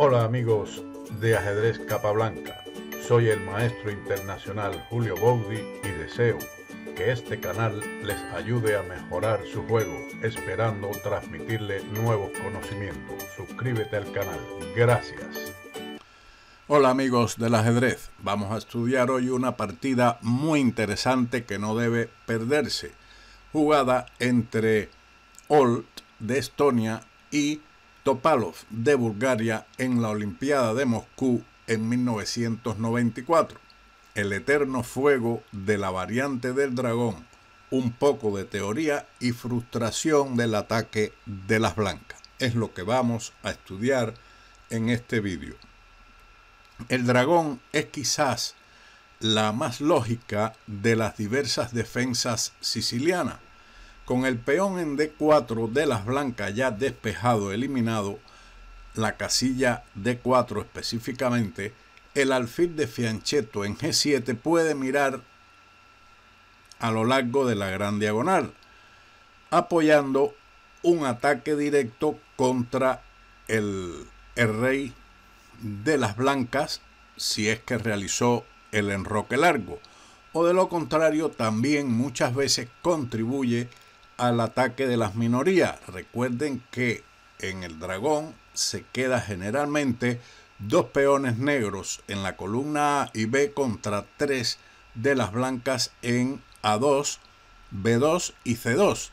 Hola amigos de Ajedrez Capablanca, soy el maestro internacional Julio Boudi y deseo que este canal les ayude a mejorar su juego, esperando transmitirle nuevos conocimientos. Suscríbete al canal. Gracias. Hola amigos del ajedrez, vamos a estudiar hoy una partida muy interesante que no debe perderse, jugada entre Olt de Estonia y Topalov de Bulgaria en la Olimpiada de Moscú en 1994. El eterno fuego de la variante del dragón, un poco de teoría y frustración del ataque de las blancas. Es lo que vamos a estudiar en este vídeo. El dragón es quizás la más lógica de las diversas defensas sicilianas con el peón en D4 de las blancas ya despejado, eliminado, la casilla D4 específicamente, el alfil de fianchetto en G7 puede mirar a lo largo de la gran diagonal, apoyando un ataque directo contra el, rey de las blancas si es que realizó el enroque largo, o de lo contrario también muchas veces contribuye al ataque de las minorías. Recuerden que en el dragón se queda generalmente dos peones negros en la columna A y B contra tres de las blancas en A2, B2 y C2,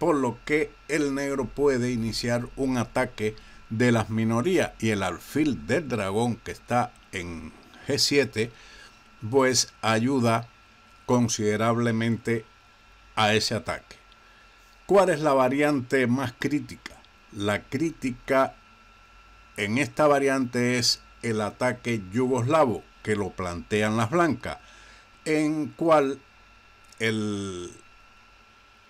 por lo que el negro puede iniciar un ataque de las minorías y el alfil del dragón que está en G7 pues ayuda considerablemente a ese ataque. ¿Cuál es la variante más crítica? La crítica en esta variante es el ataque yugoslavo que lo plantean las blancas, en cual el,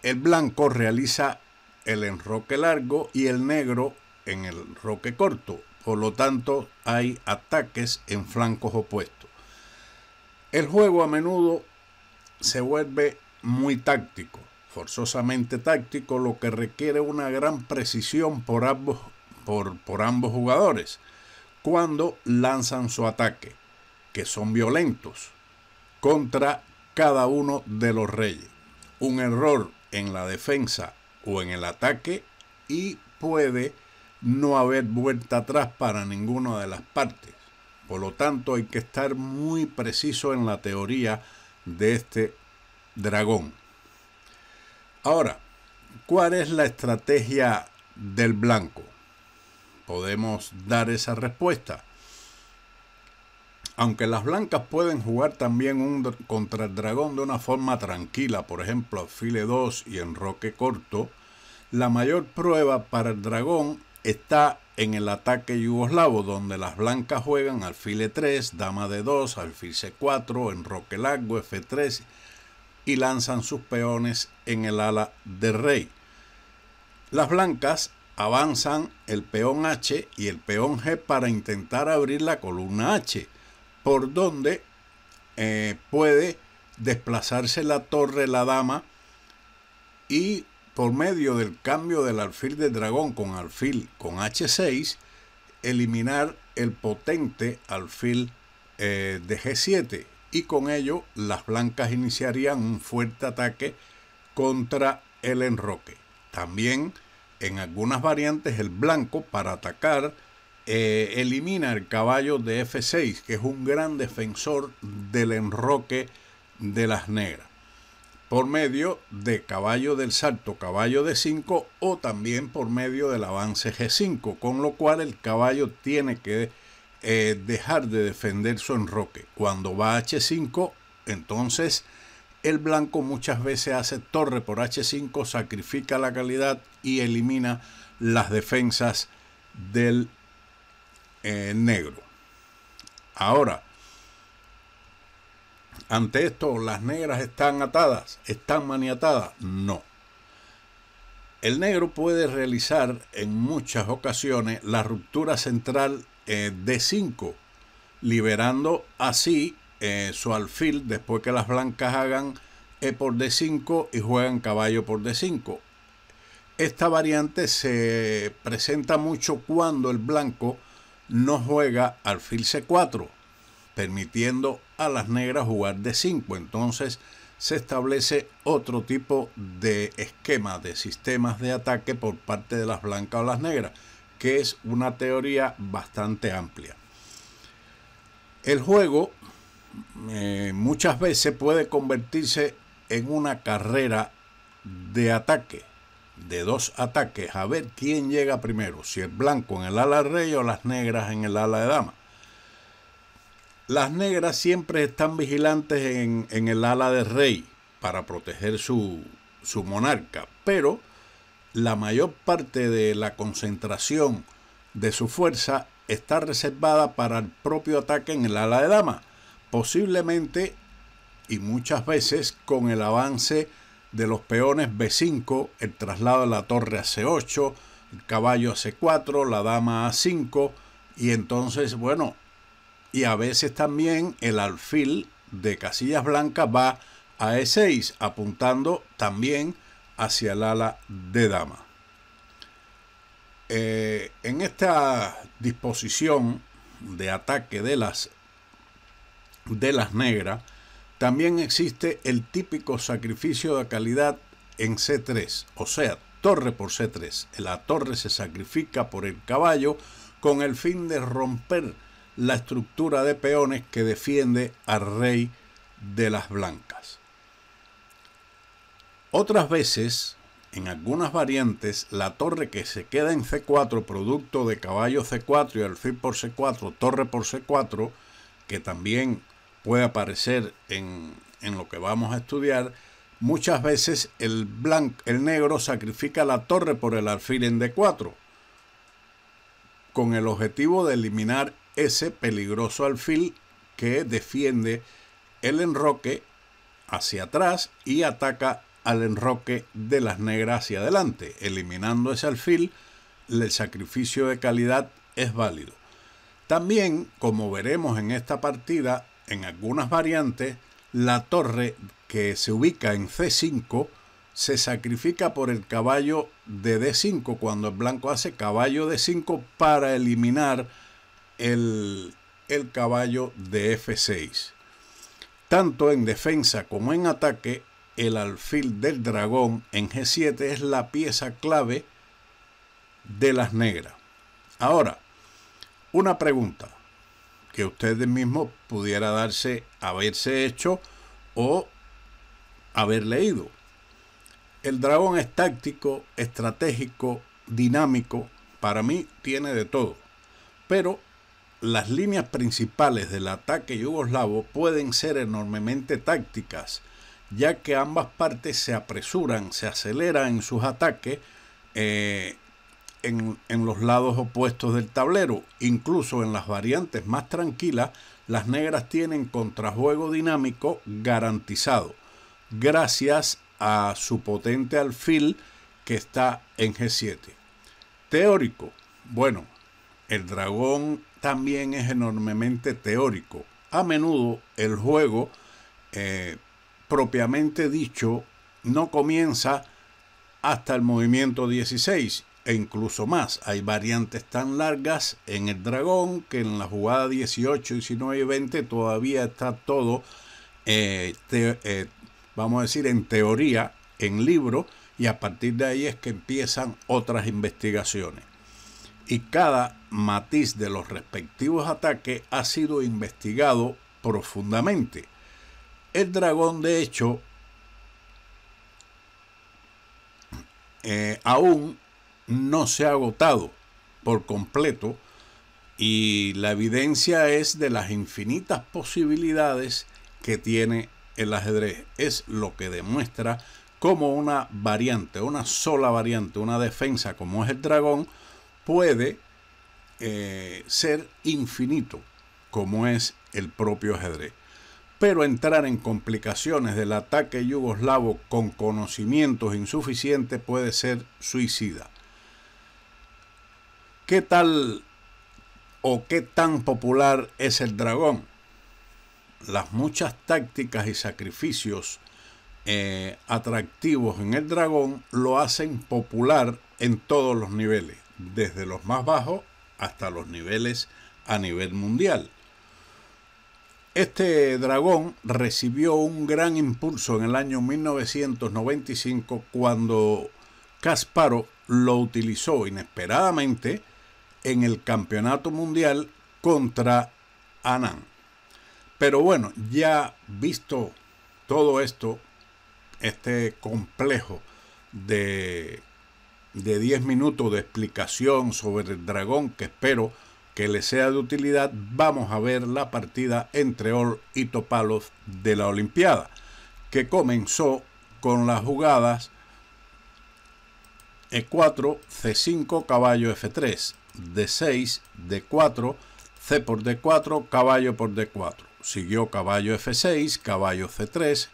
el blanco realiza el enroque largo y el negro en el enroque corto. Por lo tanto, hay ataques en flancos opuestos. El juego a menudo se vuelve muy táctico forzosamente táctico, lo que requiere una gran precisión por ambos, por, por ambos jugadores cuando lanzan su ataque, que son violentos, contra cada uno de los reyes. Un error en la defensa o en el ataque y puede no haber vuelta atrás para ninguna de las partes. Por lo tanto, hay que estar muy preciso en la teoría de este dragón. Ahora, ¿cuál es la estrategia del blanco? Podemos dar esa respuesta. Aunque las blancas pueden jugar también un, contra el dragón de una forma tranquila, por ejemplo, file 2 y en roque corto, la mayor prueba para el dragón está en el ataque yugoslavo, donde las blancas juegan alfile 3, dama de 2, alfil C4, enroque largo, F3 y lanzan sus peones en el ala de rey. Las blancas avanzan el peón H y el peón G para intentar abrir la columna H, por donde eh, puede desplazarse la torre la dama y por medio del cambio del alfil de dragón con alfil con H6, eliminar el potente alfil eh, de G7 y con ello las blancas iniciarían un fuerte ataque contra el enroque. También en algunas variantes el blanco para atacar eh, elimina el caballo de F6, que es un gran defensor del enroque de las negras, por medio de caballo del salto, caballo de 5 o también por medio del avance G5, con lo cual el caballo tiene que eh, dejar de defender su enroque. Cuando va a H5, entonces el blanco muchas veces hace torre por H5, sacrifica la calidad y elimina las defensas del eh, negro. Ahora, ante esto, ¿las negras están atadas? ¿Están maniatadas? No. El negro puede realizar en muchas ocasiones la ruptura central eh, D5, liberando así eh, su alfil después que las blancas hagan E por D5 y juegan caballo por D5. Esta variante se presenta mucho cuando el blanco no juega alfil C4, permitiendo a las negras jugar D5. Entonces se establece otro tipo de esquema, de sistemas de ataque por parte de las blancas o las negras que es una teoría bastante amplia. El juego eh, muchas veces puede convertirse en una carrera de ataque, de dos ataques, a ver quién llega primero, si el blanco en el ala rey o las negras en el ala de dama. Las negras siempre están vigilantes en, el ala de rey para proteger su, su monarca, pero la mayor parte de la concentración de su fuerza está reservada para el propio ataque en el ala de dama, posiblemente y muchas veces con el avance de los peones B5, el traslado de la torre a C8, el caballo a C4, la dama a 5 y entonces, bueno, y a veces también el alfil de casillas blancas va a E6, apuntando también hacia el ala de dama. Eh, en esta disposición de ataque de las, de las negras, también existe el típico sacrificio de calidad en C3, o sea, torre por C3. La torre se sacrifica por el caballo con el fin de romper la estructura de peones que defiende al rey de las blancas. Otras veces, en algunas variantes, la torre que se queda en C4, producto de caballo C4 y alfil por C4, torre por C4, que también puede aparecer en, lo que vamos a estudiar, muchas veces el, el negro sacrifica la torre por el alfil en D4, con el objetivo de eliminar ese peligroso alfil que defiende el enroque hacia atrás y ataca al enroque de las negras hacia adelante. Eliminando ese alfil, el sacrificio de calidad es válido. También, como veremos en esta partida, en algunas variantes, la torre que se ubica en C5 se sacrifica por el caballo de D5 cuando el blanco hace caballo de 5 para eliminar el, el caballo de F6. Tanto en defensa como en ataque, el alfil del dragón en G7 es la pieza clave de las negras. Ahora, una pregunta que ustedes mismo pudiera darse, haberse hecho o haber leído. El dragón es táctico, estratégico, dinámico, para mí tiene de todo, pero las líneas principales del ataque yugoslavo pueden ser enormemente tácticas, ya que ambas partes se apresuran, se aceleran en sus ataques eh, en, los lados opuestos del tablero. Incluso en las variantes más tranquilas, las negras tienen contrajuego dinámico garantizado, gracias a su potente alfil que está en G7. Teórico. Bueno, el dragón también es enormemente teórico. A menudo el juego eh, propiamente dicho no comienza hasta el movimiento 16 e incluso más. Hay variantes tan largas en el dragón que en la jugada 18, 19 y 20 todavía está todo, eh, eh, vamos a decir, en teoría, en libro, y a partir de ahí es que empiezan otras investigaciones. Y cada matiz de los respectivos ataques ha sido investigado profundamente el dragón, de hecho, eh, aún no se ha agotado por completo y la evidencia es de las infinitas posibilidades que tiene el ajedrez. Es lo que demuestra cómo una variante, una sola variante, una defensa como es el dragón, puede eh, ser infinito como es el propio ajedrez pero entrar en complicaciones del ataque yugoslavo con conocimientos insuficientes puede ser suicida. ¿Qué tal o qué tan popular es el dragón? Las muchas tácticas y sacrificios eh, atractivos en el dragón lo hacen popular en todos los niveles, desde los más bajos hasta los niveles a nivel mundial. Este dragón recibió un gran impulso en el año 1995 cuando Kasparov lo utilizó inesperadamente en el Campeonato Mundial contra Anand. Pero bueno, ya visto todo esto, este complejo de, de 10 minutos de explicación sobre el dragón que espero que le sea de utilidad, vamos a ver la partida entre Or y Topalov de la Olimpiada, que comenzó con las jugadas E4, C5, caballo F3, D6, D4, C por D4, caballo por D4. Siguió caballo F6, caballo C3,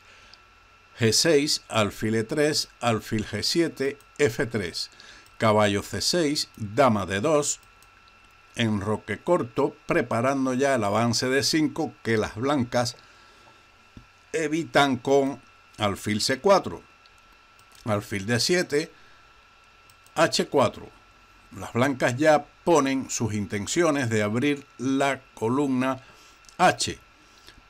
G6, alfil E3, alfil G7, F3, caballo C6, dama D2, en Roque Corto, preparando ya el avance de 5 que las blancas evitan con alfil C4, alfil de 7 H4. Las blancas ya ponen sus intenciones de abrir la columna H,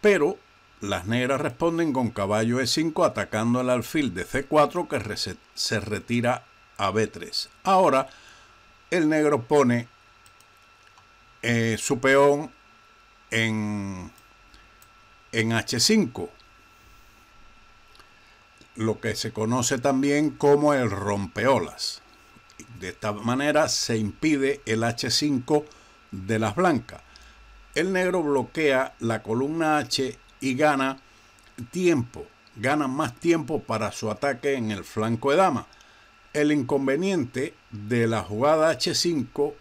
pero las negras responden con caballo E5 atacando al alfil de C4 que se retira a B3. Ahora el negro pone eh, su peón en, en H5, lo que se conoce también como el rompeolas. De esta manera se impide el H5 de las blancas. El negro bloquea la columna H y gana tiempo, gana más tiempo para su ataque en el flanco de dama. El inconveniente de la jugada H5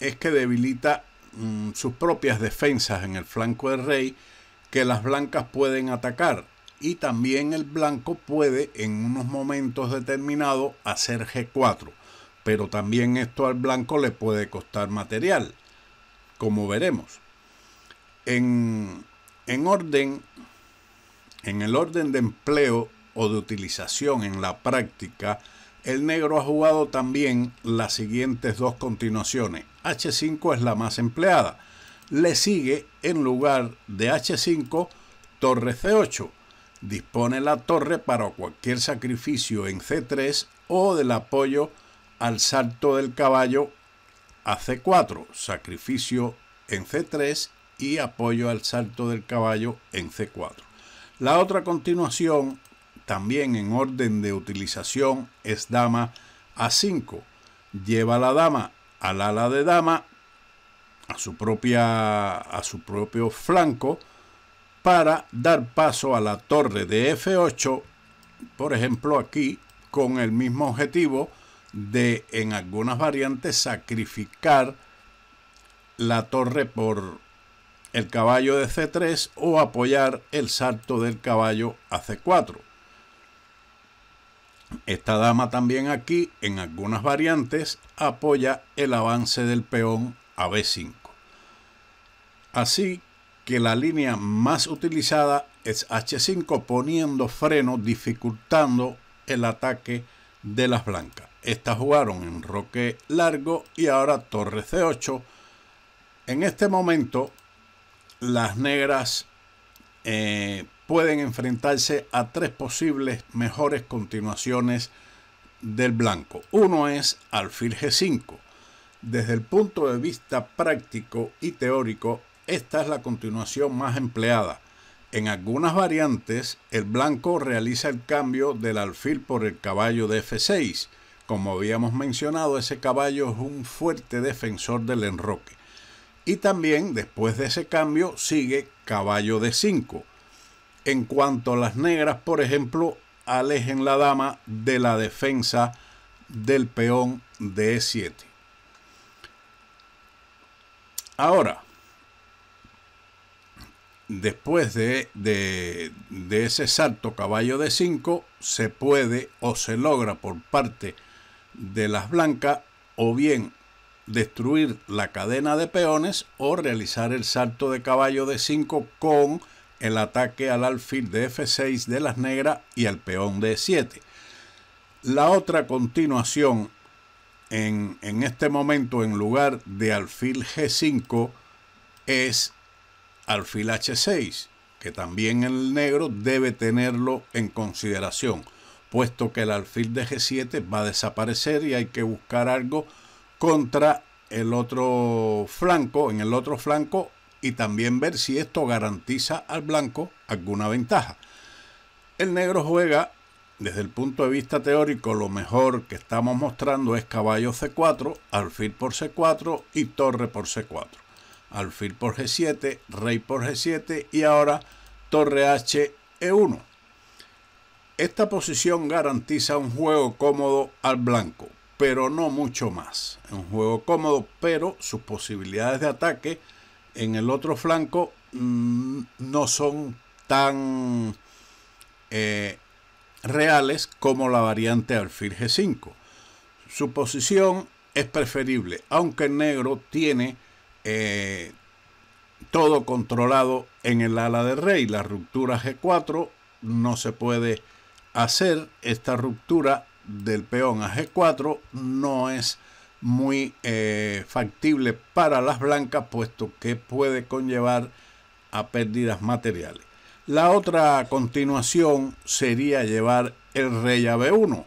es que debilita Mm, sus propias defensas en el flanco del rey que las blancas pueden atacar y también el blanco puede en unos momentos determinados hacer G4, pero también esto al blanco le puede costar material, como veremos. En, en orden, en el orden de empleo o de utilización en la práctica, el negro ha jugado también las siguientes dos continuaciones. H5 es la más empleada. Le sigue en lugar de H5 torre C8. Dispone la torre para cualquier sacrificio en C3 o del apoyo al salto del caballo a C4, sacrificio en C3 y apoyo al salto del caballo en C4. La otra continuación también en orden de utilización es dama a 5. Lleva la dama al ala de dama a su, propia, a su propio flanco para dar paso a la torre de F8, por ejemplo aquí, con el mismo objetivo de en algunas variantes sacrificar la torre por el caballo de C3 o apoyar el salto del caballo a C4. Esta dama también aquí, en algunas variantes, apoya el avance del peón a B5. Así que la línea más utilizada es H5 poniendo freno, dificultando el ataque de las blancas. Estas jugaron en roque largo y ahora torre C8. En este momento las negras eh, pueden enfrentarse a tres posibles mejores continuaciones del blanco. Uno es alfil G5. Desde el punto de vista práctico y teórico, esta es la continuación más empleada. En algunas variantes, el blanco realiza el cambio del alfil por el caballo de F6. Como habíamos mencionado, ese caballo es un fuerte defensor del enroque. Y también, después de ese cambio, sigue caballo de 5 en cuanto a las negras, por ejemplo, alejen la dama de la defensa del peón de E7. Ahora, después de, ese salto caballo de 5, se puede o se logra por parte de las blancas o bien destruir la cadena de peones o realizar el salto de caballo de 5 con el ataque al alfil de F6 de las negras y al peón de 7 La otra continuación en, en este momento en lugar de alfil G5 es alfil H6, que también el negro debe tenerlo en consideración, puesto que el alfil de G7 va a desaparecer y hay que buscar algo contra el otro flanco, en el otro flanco y también ver si esto garantiza al blanco alguna ventaja. El negro juega, desde el punto de vista teórico, lo mejor que estamos mostrando es caballo C4, alfil por C4 y torre por C4. Alfil por G7, rey por G7 y ahora torre H E1. Esta posición garantiza un juego cómodo al blanco, pero no mucho más. Un juego cómodo, pero sus posibilidades de ataque en el otro flanco mm, no son tan eh, reales como la variante alfil G5. Su posición es preferible, aunque el negro tiene eh, todo controlado en el ala de rey. La ruptura G4 no se puede hacer. Esta ruptura del peón a G4 no es muy eh, factible para las blancas, puesto que puede conllevar a pérdidas materiales. La otra continuación sería llevar el rey a B1.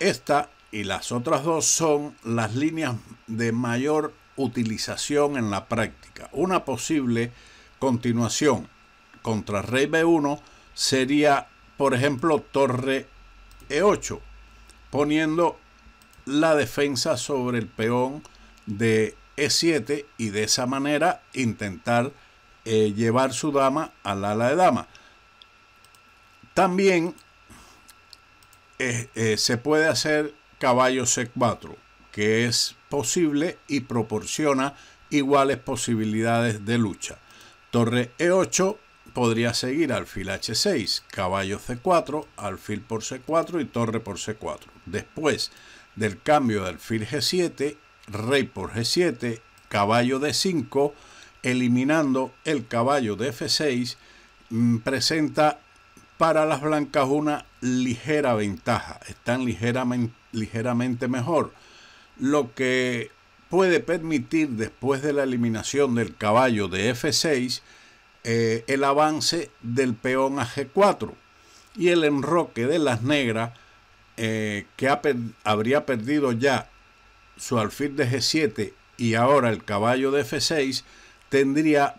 Esta y las otras dos son las líneas de mayor utilización en la práctica. Una posible continuación contra rey B1 sería, por ejemplo, torre E8, poniendo la defensa sobre el peón de E7 y de esa manera intentar eh, llevar su dama al ala de dama. También eh, eh, se puede hacer caballo C4, que es posible y proporciona iguales posibilidades de lucha. Torre E8 podría seguir alfil H6, caballo C4, alfil por C4 y torre por C4. Después, del cambio de alfil G7, rey por G7, caballo de 5 eliminando el caballo de F6, mm, presenta para las blancas una ligera ventaja. Están ligeramente, ligeramente mejor, lo que puede permitir después de la eliminación del caballo de F6 eh, el avance del peón a G4 y el enroque de las negras eh, que habría perdido ya su alfil de G7 y ahora el caballo de F6, tendría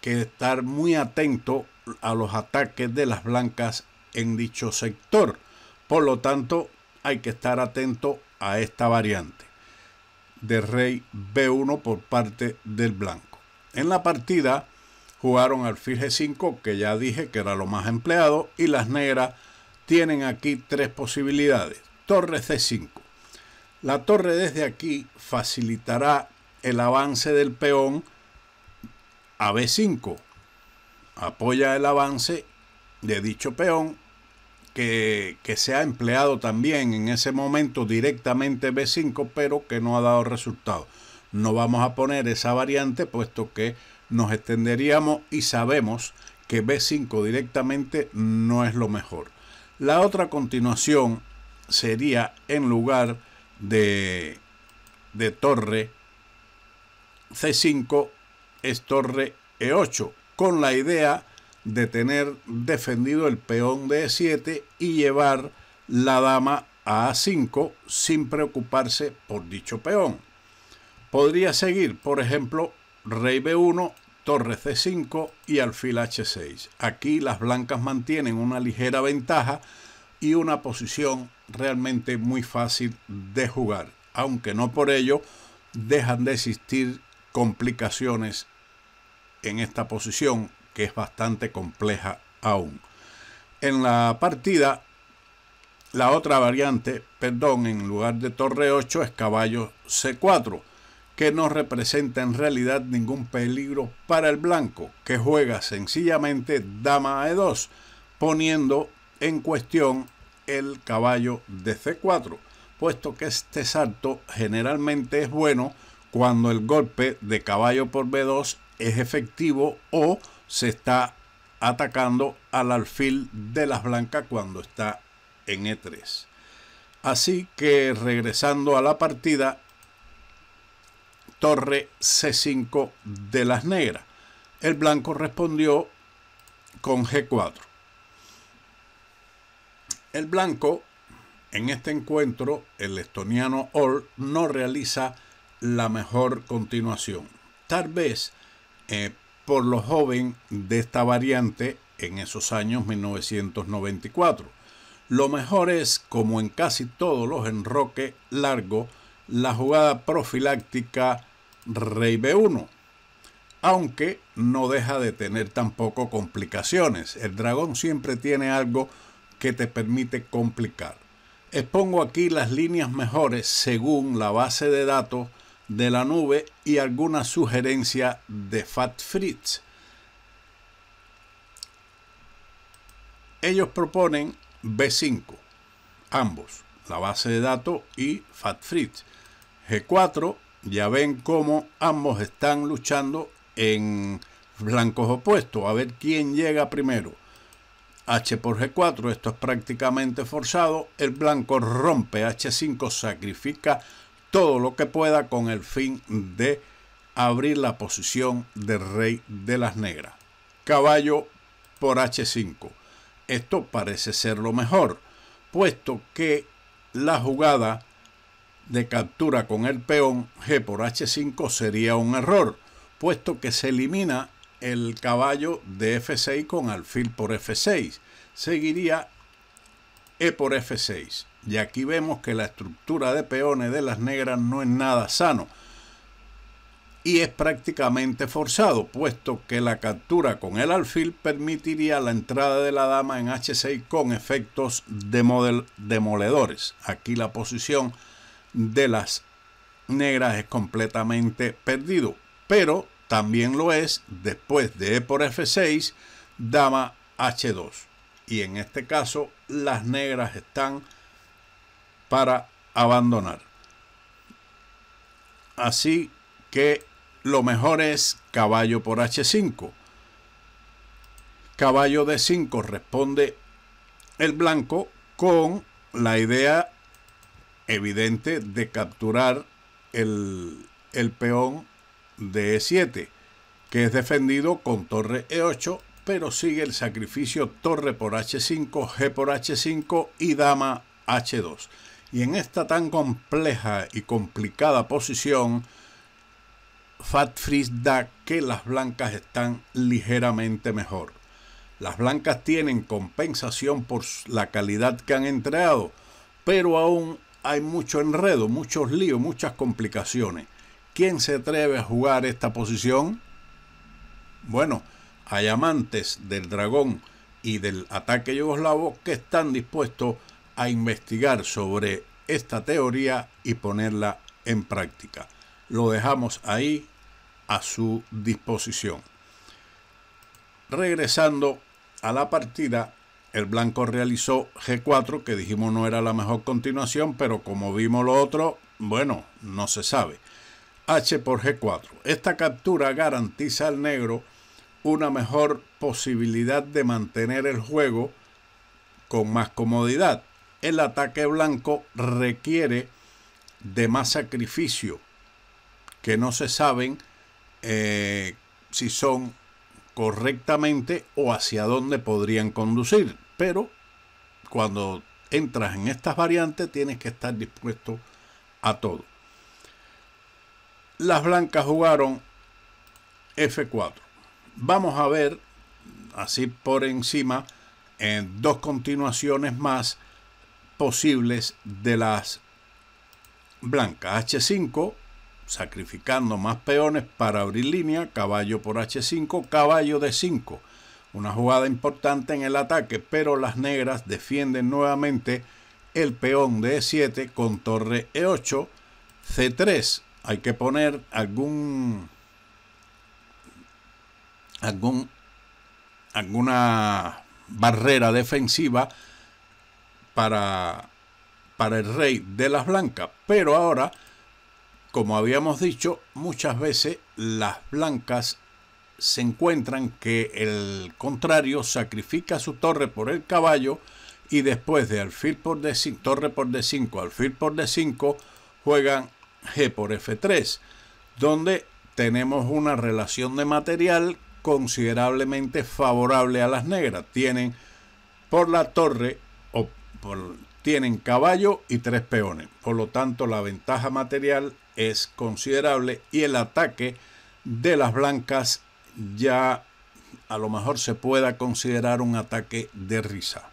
que estar muy atento a los ataques de las blancas en dicho sector. Por lo tanto, hay que estar atento a esta variante de rey B1 por parte del blanco. En la partida jugaron alfil G5, que ya dije que era lo más empleado, y las negras tienen aquí tres posibilidades. Torre C5. La torre desde aquí facilitará el avance del peón a B5. Apoya el avance de dicho peón que, se ha empleado también en ese momento directamente B5, pero que no ha dado resultado. No vamos a poner esa variante puesto que nos extenderíamos y sabemos que B5 directamente no es lo mejor. La otra continuación sería en lugar de, torre C5 es torre E8, con la idea de tener defendido el peón de E7 y llevar la dama a A5 sin preocuparse por dicho peón. Podría seguir, por ejemplo, rey B1 torre C5 y alfil H6. Aquí las blancas mantienen una ligera ventaja y una posición realmente muy fácil de jugar, aunque no por ello dejan de existir complicaciones en esta posición que es bastante compleja aún. En la partida, la otra variante, perdón, en lugar de torre 8 es caballo C4 que no representa en realidad ningún peligro para el blanco, que juega sencillamente dama a e2, poniendo en cuestión el caballo de c4, puesto que este salto generalmente es bueno cuando el golpe de caballo por b2 es efectivo o se está atacando al alfil de las blancas cuando está en e3. Así que regresando a la partida, torre C5 de las negras. El blanco respondió con G4. El blanco, en este encuentro, el estoniano All no realiza la mejor continuación. Tal vez eh, por lo joven de esta variante en esos años 1994. Lo mejor es, como en casi todos los enroques largo, la jugada profiláctica rey b1, aunque no deja de tener tampoco complicaciones. El dragón siempre tiene algo que te permite complicar. Expongo aquí las líneas mejores según la base de datos de la nube y alguna sugerencia de Fat Fritz. Ellos proponen B5, ambos, la base de datos y Fat Fritz. G4, ya ven cómo ambos están luchando en blancos opuestos, a ver quién llega primero. H por G4, esto es prácticamente forzado. El blanco rompe H5, sacrifica todo lo que pueda con el fin de abrir la posición de rey de las negras. Caballo por H5. Esto parece ser lo mejor, puesto que la jugada de captura con el peón G por H5 sería un error, puesto que se elimina el caballo de F6 con alfil por F6. Seguiría E por F6. Y aquí vemos que la estructura de peones de las negras no es nada sano. Y es prácticamente forzado, puesto que la captura con el alfil permitiría la entrada de la dama en H6 con efectos demoledores. Aquí la posición de las negras es completamente perdido. Pero también lo es después de E por F6, dama H2. Y en este caso las negras están para abandonar. Así que lo mejor es caballo por H5. Caballo D5 responde el blanco con la idea evidente de capturar el, el peón de E7, que es defendido con torre E8, pero sigue el sacrificio torre por H5, G por H5 y dama H2. Y en esta tan compleja y complicada posición, Fat Freeze da que las blancas están ligeramente mejor. Las blancas tienen compensación por la calidad que han entregado, pero aún hay mucho enredo, muchos líos, muchas complicaciones. ¿Quién se atreve a jugar esta posición? Bueno, hay amantes del dragón y del ataque yugoslavo que están dispuestos a investigar sobre esta teoría y ponerla en práctica. Lo dejamos ahí a su disposición. Regresando a la partida, el blanco realizó G4, que dijimos no era la mejor continuación, pero como vimos lo otro, bueno, no se sabe. H por G4. Esta captura garantiza al negro una mejor posibilidad de mantener el juego con más comodidad. El ataque blanco requiere de más sacrificio que no se saben eh, si son correctamente o hacia dónde podrían conducir. Pero cuando entras en estas variantes tienes que estar dispuesto a todo. Las blancas jugaron F4. Vamos a ver, así por encima, en dos continuaciones más posibles de las blancas. H5 sacrificando más peones para abrir línea, caballo por H5, caballo D5. Una jugada importante en el ataque, pero las negras defienden nuevamente el peón de E7 con torre E8, C3. Hay que poner algún algún alguna barrera defensiva para para el rey de las blancas, pero ahora como habíamos dicho, muchas veces las blancas se encuentran que el contrario sacrifica su torre por el caballo y después de alfil por D5, torre por D5, alfil por D5, juegan G por F3, donde tenemos una relación de material considerablemente favorable a las negras. Tienen por la torre o tienen caballo y tres peones. Por lo tanto, la ventaja material es considerable y el ataque de las blancas ya a lo mejor se pueda considerar un ataque de risa.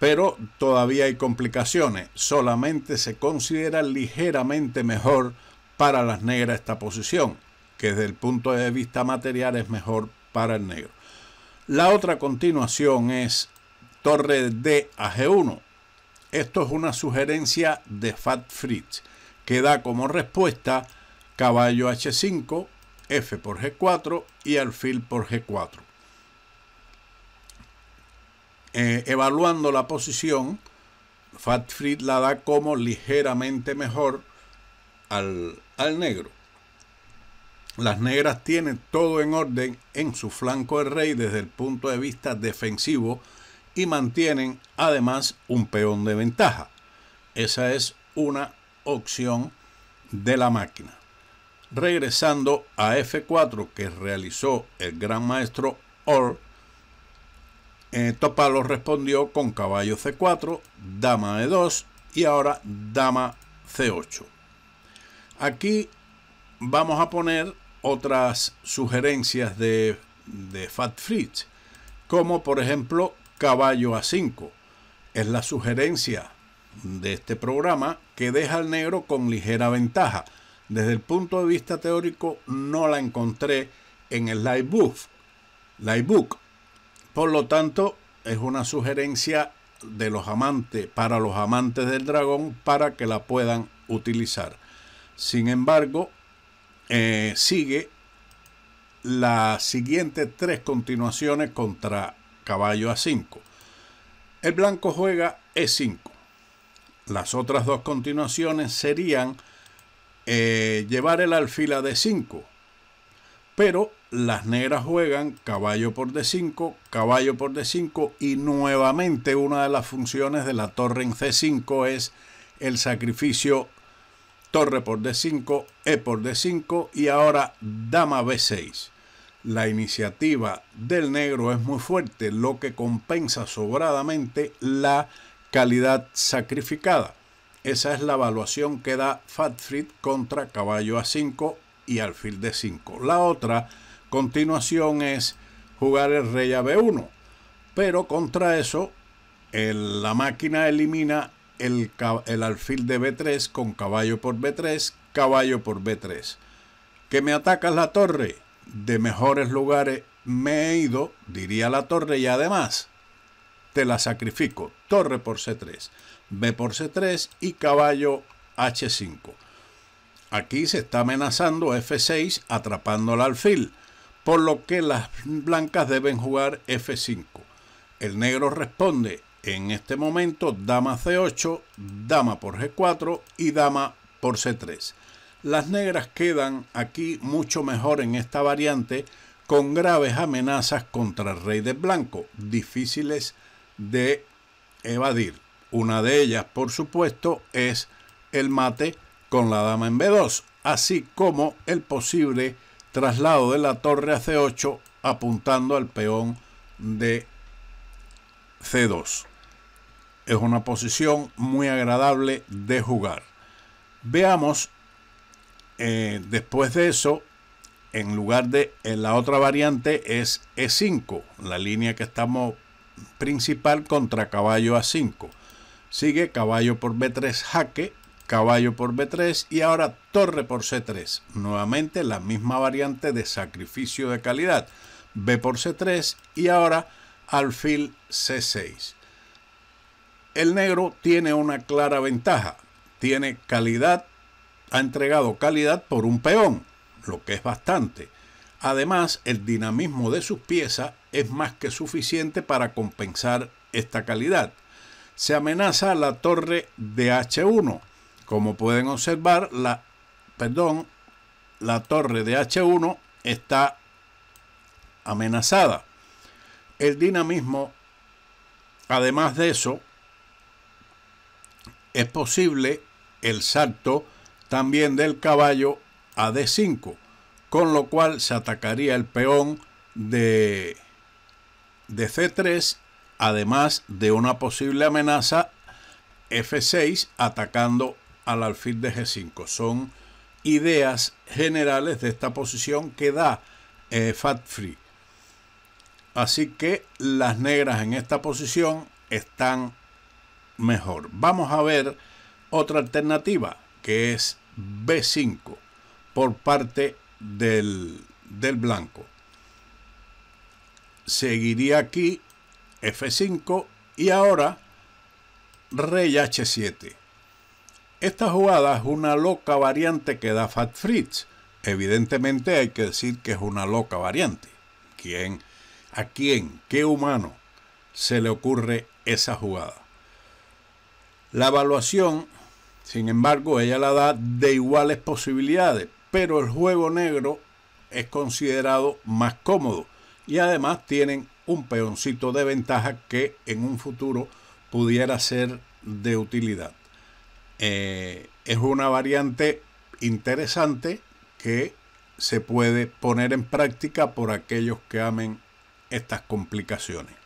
Pero todavía hay complicaciones, solamente se considera ligeramente mejor para las negras esta posición, que desde el punto de vista material es mejor para el negro. La otra continuación es torre D a G1. Esto es una sugerencia de Fat Fritz que da como respuesta caballo H5, F por G4 y alfil por G4. Eh, evaluando la posición, Fat la da como ligeramente mejor al, al negro. Las negras tienen todo en orden en su flanco de rey desde el punto de vista defensivo y mantienen además un peón de ventaja. Esa es una opción de la máquina. Regresando a F4 que realizó el gran maestro Or eh, Topalo respondió con caballo C4, dama E2 y ahora dama C8. Aquí vamos a poner otras sugerencias de, de Fat Fritz, como por ejemplo caballo A5. Es la sugerencia de este programa que deja al negro con ligera ventaja. Desde el punto de vista teórico no la encontré en el Livebook, book Por lo tanto, es una sugerencia de los amantes para los amantes del dragón para que la puedan utilizar. Sin embargo, eh, sigue las siguientes tres continuaciones contra caballo a 5. El blanco juega e5. Las otras dos continuaciones serían eh, llevar el alfil a D5. Pero las negras juegan caballo por D5, caballo por D5 y nuevamente una de las funciones de la torre en C5 es el sacrificio torre por D5, E por D5 y ahora dama B6. La iniciativa del negro es muy fuerte, lo que compensa sobradamente la calidad sacrificada. Esa es la evaluación que da Fatfrid contra caballo a 5 y alfil de 5. La otra continuación es jugar el rey a b1, pero contra eso la máquina elimina el, alfil de b3 con caballo por b3, caballo por b3. Que me ataca la torre, de mejores lugares me he ido, diría la torre y además te la sacrifico. Torre por C3, B por C3 y caballo H5. Aquí se está amenazando F6 atrapando al alfil, por lo que las blancas deben jugar F5. El negro responde en este momento dama C8, dama por G4 y dama por C3. Las negras quedan aquí mucho mejor en esta variante con graves amenazas contra el rey de blanco, difíciles de evadir. Una de ellas, por supuesto, es el mate con la dama en B2, así como el posible traslado de la torre a C8 apuntando al peón de C2. Es una posición muy agradable de jugar. Veamos eh, después de eso, en lugar de en la otra variante es E5, la línea que estamos principal contra caballo A5. Sigue caballo por B3 jaque, caballo por B3 y ahora torre por C3. Nuevamente la misma variante de sacrificio de calidad. B por C3 y ahora alfil C6. El negro tiene una clara ventaja. Tiene calidad, ha entregado calidad por un peón, lo que es bastante. Además, el dinamismo de sus piezas es más que suficiente para compensar esta calidad. Se amenaza la torre de H1. Como pueden observar, la, perdón, la torre de H1 está amenazada. El dinamismo, además de eso, es posible el salto también del caballo a D5 con lo cual se atacaría el peón de, de C3, además de una posible amenaza F6 atacando al alfil de G5. Son ideas generales de esta posición que da eh, Fat Free. Así que las negras en esta posición están mejor. Vamos a ver otra alternativa que es B5 por parte del, blanco. Seguiría aquí F5 y ahora Rey H7. Esta jugada es una loca variante que da Fat Fritz. Evidentemente hay que decir que es una loca variante. ¿Quién, ¿A quién, qué humano se le ocurre esa jugada? La evaluación, sin embargo, ella la da de iguales posibilidades, pero el juego negro es considerado más cómodo y además tienen un peoncito de ventaja que en un futuro pudiera ser de utilidad. Eh, es una variante interesante que se puede poner en práctica por aquellos que amen estas complicaciones.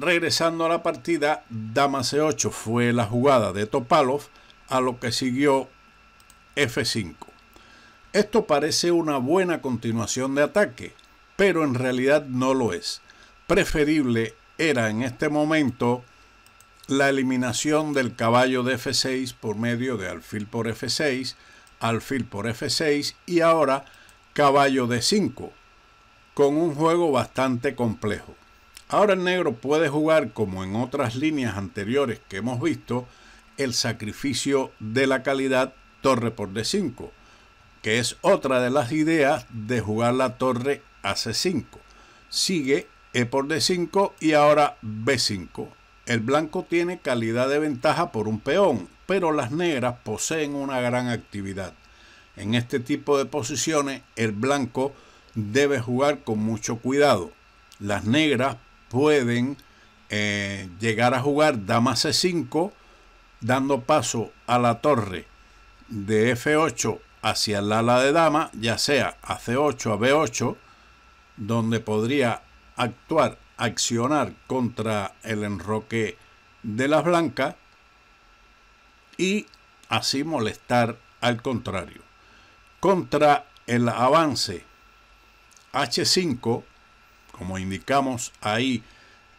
Regresando a la partida, dama C8 fue la jugada de Topalov, a lo que siguió F5. Esto parece una buena continuación de ataque, pero en realidad no lo es. Preferible era en este momento la eliminación del caballo de F6 por medio de alfil por F6, alfil por F6 y ahora caballo de 5 con un juego bastante complejo. Ahora el negro puede jugar, como en otras líneas anteriores que hemos visto, el sacrificio de la calidad torre por D5, que es otra de las ideas de jugar la torre a C5. Sigue E por D5 y ahora B5. El blanco tiene calidad de ventaja por un peón, pero las negras poseen una gran actividad. En este tipo de posiciones el blanco debe jugar con mucho cuidado. Las negras pueden eh, llegar a jugar dama C5 dando paso a la torre de F8 hacia el ala de dama, ya sea a C8 a B8, donde podría actuar, accionar contra el enroque de las blancas y así molestar al contrario. Contra el avance H5, como indicamos ahí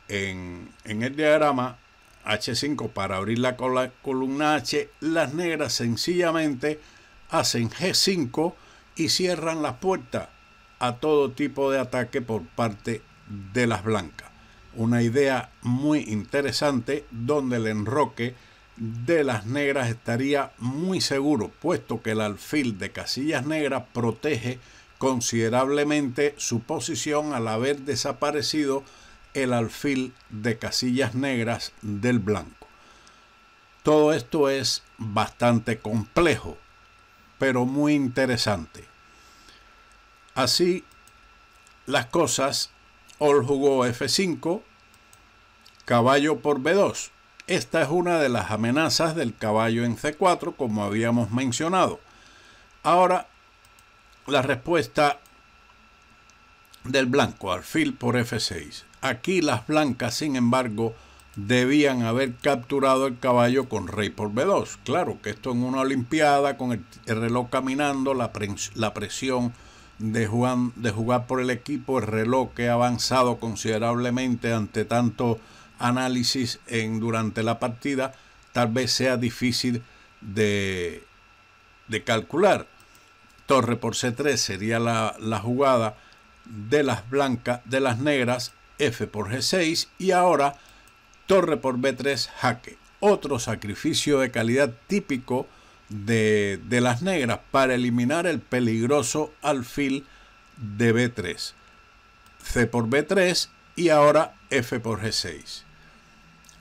en, en el diagrama, H5 para abrir la columna H, las negras sencillamente hacen G5 y cierran las puertas a todo tipo de ataque por parte de las blancas. Una idea muy interesante donde el enroque de las negras estaría muy seguro, puesto que el alfil de casillas negras protege considerablemente su posición al haber desaparecido el alfil de casillas negras del blanco. Todo esto es bastante complejo, pero muy interesante. Así las cosas, Ol jugó F5, caballo por B2. Esta es una de las amenazas del caballo en C4, como habíamos mencionado. Ahora, la respuesta del blanco, alfil por F6. Aquí las blancas, sin embargo, debían haber capturado el caballo con rey por B2. Claro que esto en una Olimpiada, con el, reloj caminando, la, presión de, jugar por el equipo, el reloj que ha avanzado considerablemente ante tanto análisis en, durante la partida, tal vez sea difícil de, calcular. Torre por C3 sería la, la jugada de las blancas, de las negras F por G6 y ahora torre por B3 jaque. Otro sacrificio de calidad típico de, las negras para eliminar el peligroso alfil de B3. C por B3 y ahora F por G6.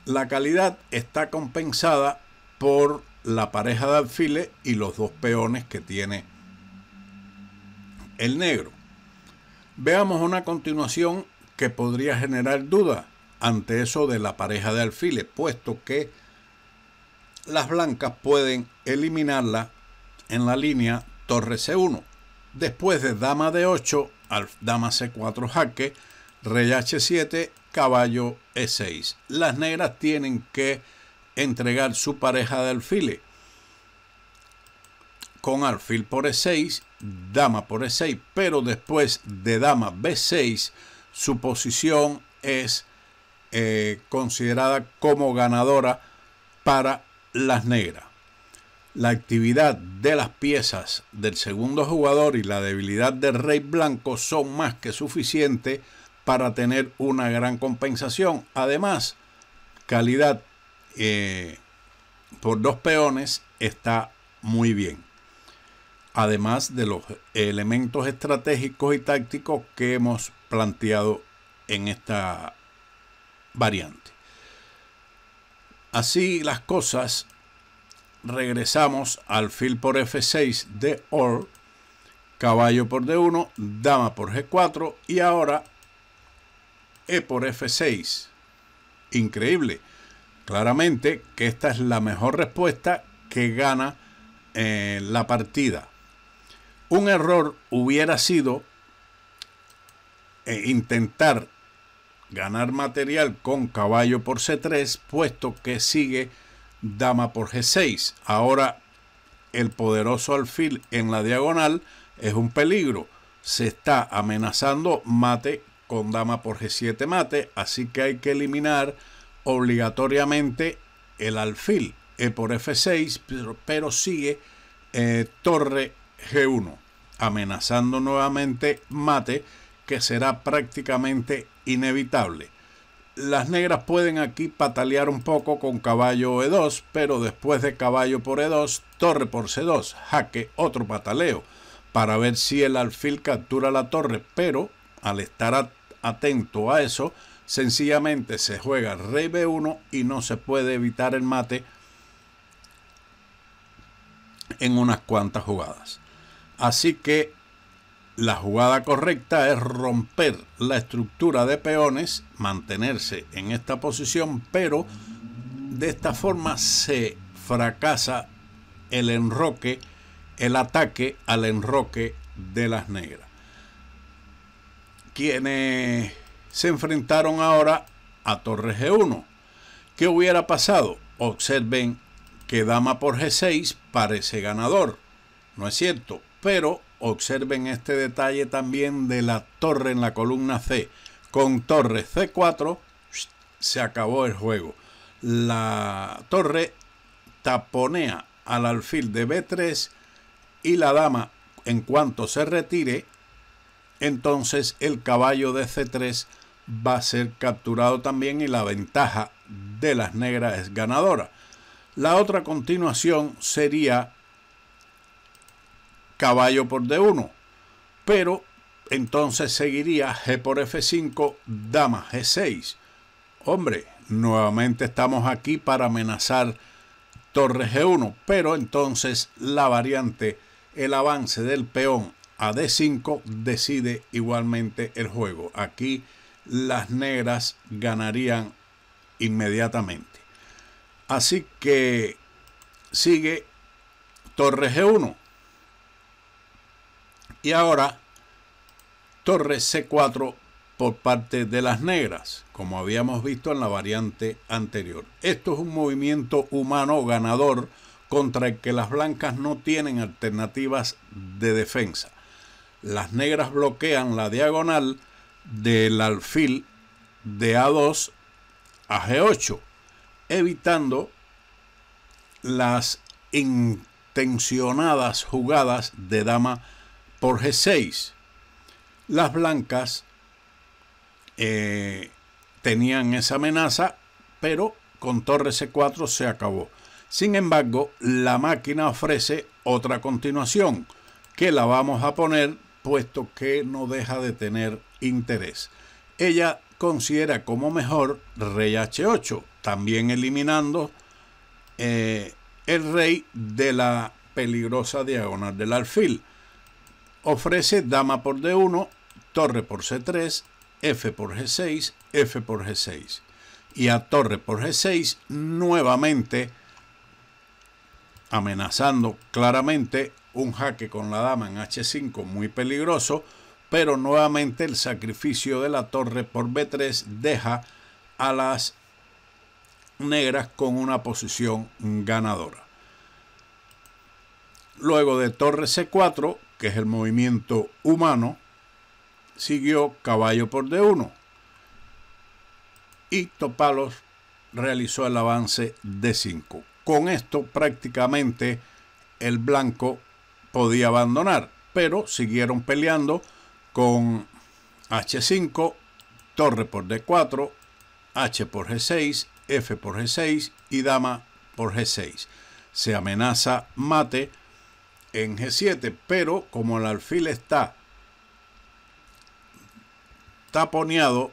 La calidad está compensada por la pareja de alfiles y los dos peones que tiene el negro. Veamos una continuación que podría generar duda ante eso de la pareja de alfiles, puesto que las blancas pueden eliminarla en la línea torre c1. Después de dama d8, dama c4 jaque, rey h7, caballo e6. Las negras tienen que entregar su pareja de alfiles con alfil por e6, dama por e6, pero después de dama b6 su posición es eh, considerada como ganadora para las negras. La actividad de las piezas del segundo jugador y la debilidad del rey blanco son más que suficientes para tener una gran compensación. Además, calidad eh, por dos peones está muy bien. Además de los elementos estratégicos y tácticos que hemos planteado en esta variante. Así las cosas, regresamos al fil por F6 de OR, caballo por D1, dama por G4 y ahora E por F6. Increíble. Claramente que esta es la mejor respuesta que gana eh, la partida. Un error hubiera sido e intentar ganar material con caballo por C3, puesto que sigue dama por G6. Ahora el poderoso alfil en la diagonal es un peligro. Se está amenazando mate con dama por G7 mate, así que hay que eliminar obligatoriamente el alfil E por F6, pero, sigue eh, torre G1, amenazando nuevamente mate que será prácticamente inevitable. Las negras pueden aquí patalear un poco con caballo E2, pero después de caballo por E2, torre por C2, jaque otro pataleo, para ver si el alfil captura la torre, pero al estar atento a eso, sencillamente se juega rey B1 y no se puede evitar el mate en unas cuantas jugadas. Así que la jugada correcta es romper la estructura de peones, mantenerse en esta posición, pero de esta forma se fracasa el enroque, el ataque al enroque de las negras. Quienes se enfrentaron ahora a torre G1. ¿Qué hubiera pasado? Observen que dama por G6 parece ganador. No es cierto, pero Observen este detalle también de la torre en la columna C. Con torre C4 se acabó el juego. La torre taponea al alfil de B3 y la dama en cuanto se retire, entonces el caballo de C3 va a ser capturado también y la ventaja de las negras es ganadora. La otra continuación sería caballo por D1. Pero entonces seguiría G por F5, dama G6. Hombre, nuevamente estamos aquí para amenazar torre G1, pero entonces la variante, el avance del peón a D5 decide igualmente el juego. Aquí las negras ganarían inmediatamente. Así que sigue torre G1 y ahora torre C4 por parte de las negras, como habíamos visto en la variante anterior. Esto es un movimiento humano ganador contra el que las blancas no tienen alternativas de defensa. Las negras bloquean la diagonal del alfil de A2 a G8, evitando las intencionadas jugadas de dama por G6. Las blancas eh, tenían esa amenaza, pero con torre C4 se acabó. Sin embargo, la máquina ofrece otra continuación que la vamos a poner puesto que no deja de tener interés. Ella considera como mejor rey H8, también eliminando eh, el rey de la peligrosa diagonal del alfil ofrece dama por d1, torre por c3, f por g6, f por g6. Y a torre por g6 nuevamente amenazando claramente un jaque con la dama en h5 muy peligroso, pero nuevamente el sacrificio de la torre por b3 deja a las negras con una posición ganadora. Luego de torre c4, que es el movimiento humano, siguió Caballo por D1 y Topalos realizó el avance D5. Con esto prácticamente el blanco podía abandonar, pero siguieron peleando con H5, torre por D4, H por G6, F por G6 y dama por G6. Se amenaza mate en G7, pero como el alfil está taponeado,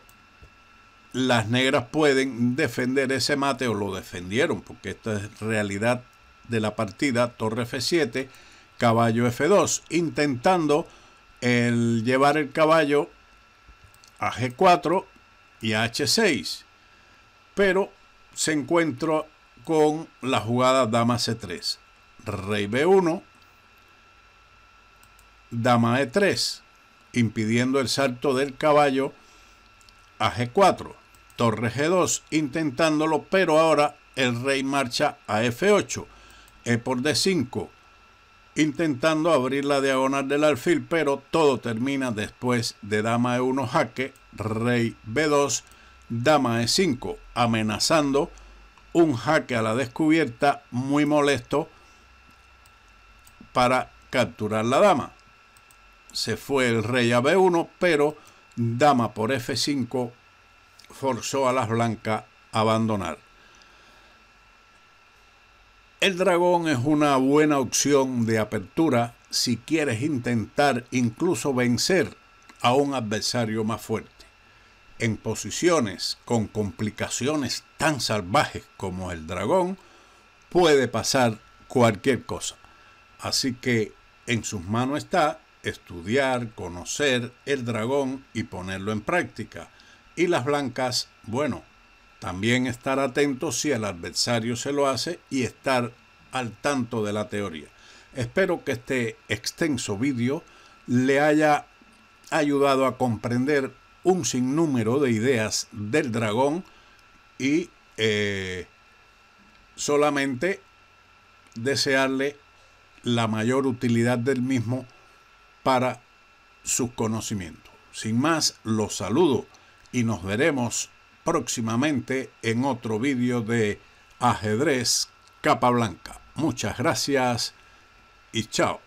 las negras pueden defender ese mate o lo defendieron, porque esta es realidad de la partida, torre F7, caballo F2, intentando el llevar el caballo a G4 y a H6, pero se encuentra con la jugada dama C3, rey B1, dama E3, impidiendo el salto del caballo a G4, torre G2 intentándolo, pero ahora el rey marcha a F8, E por D5, intentando abrir la diagonal del alfil, pero todo termina después de dama E1 jaque, rey B2, dama E5, amenazando un jaque a la descubierta muy molesto para capturar la dama se fue el rey a B1, pero dama por F5 forzó a las blancas a abandonar. El dragón es una buena opción de apertura si quieres intentar incluso vencer a un adversario más fuerte. En posiciones con complicaciones tan salvajes como el dragón, puede pasar cualquier cosa. Así que en sus manos está estudiar, conocer el dragón y ponerlo en práctica. Y las blancas, bueno, también estar atentos si el adversario se lo hace y estar al tanto de la teoría. Espero que este extenso vídeo le haya ayudado a comprender un sinnúmero de ideas del dragón y eh, solamente desearle la mayor utilidad del mismo para su conocimiento Sin más, los saludo y nos veremos próximamente en otro vídeo de ajedrez capa blanca. Muchas gracias y chao.